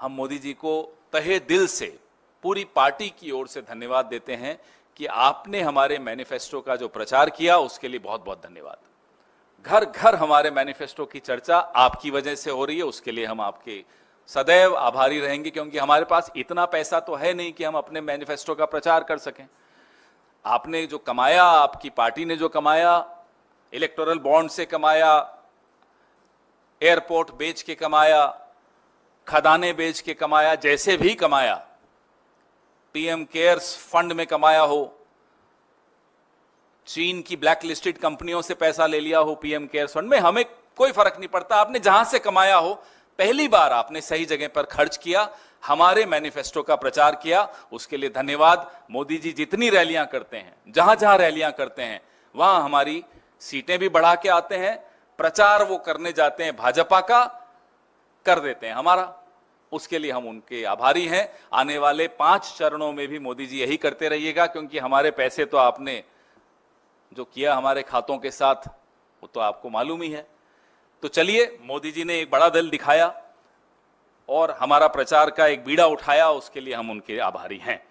हम मोदी जी को तहे दिल से पूरी पार्टी की ओर से धन्यवाद देते हैं कि आपने हमारे मैनिफेस्टो का जो प्रचार किया उसके लिए बहुत बहुत धन्यवाद घर घर हमारे मैनिफेस्टो की चर्चा आपकी वजह से हो रही है उसके लिए हम आपके सदैव आभारी रहेंगे क्योंकि हमारे पास इतना पैसा तो है नहीं कि हम अपने मैनिफेस्टो का प्रचार कर सकें आपने जो कमाया आपकी पार्टी ने जो कमाया इलेक्टोरल बॉन्ड से कमाया एयरपोर्ट बेच के कमाया खदाने बेच के कमाया जैसे भी कमाया पीएम केयर्स फंड में कमाया हो चीन की ब्लैक लिस्टेड कंपनियों से पैसा ले लिया हो पीएम केयर्स फंड में हमें कोई फर्क नहीं पड़ता आपने जहां से कमाया हो पहली बार आपने सही जगह पर खर्च किया हमारे मैनिफेस्टो का प्रचार किया उसके लिए धन्यवाद मोदी जी जितनी रैलियां करते हैं जहां जहां रैलियां करते हैं वहां हमारी सीटें भी बढ़ा के आते हैं प्रचार वो करने जाते हैं भाजपा का कर देते हैं हमारा उसके लिए हम उनके आभारी हैं आने वाले पांच चरणों में भी मोदी जी यही करते रहिएगा क्योंकि हमारे पैसे तो आपने जो किया हमारे खातों के साथ वो तो आपको मालूम ही है तो चलिए मोदी जी ने एक बड़ा दल दिखाया और हमारा प्रचार का एक बीड़ा उठाया उसके लिए हम उनके आभारी हैं